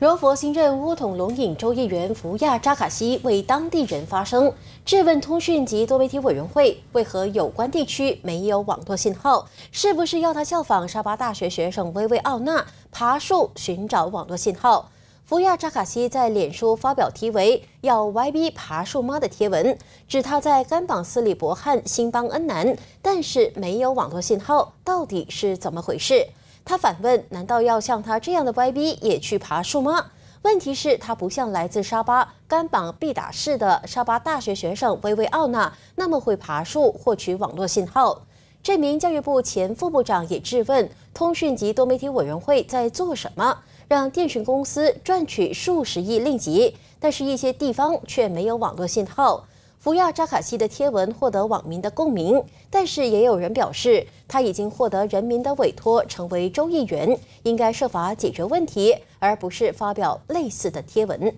柔佛新任乌统龙影州议员福亚扎卡西为当地人发声，质问通讯及多媒体委员会为何有关地区没有网络信号，是不是要他效仿沙巴大学学生薇薇奥纳爬树寻找网络信号？福亚扎卡西在脸书发表题为“要 YB 爬树妈”的贴文，指他在甘榜斯里伯汉新邦恩南，但是没有网络信号，到底是怎么回事？他反问：“难道要像他这样的歪逼也去爬树吗？”问题是，他不像来自沙巴甘榜必打市的沙巴大学学生维维奥纳那么会爬树获取网络信号。这名教育部前副部长也质问通讯及多媒体委员会在做什么，让电讯公司赚取数十亿令吉，但是一些地方却没有网络信号。福亚扎卡西的贴文获得网民的共鸣，但是也有人表示，他已经获得人民的委托，成为州议员，应该设法解决问题，而不是发表类似的贴文。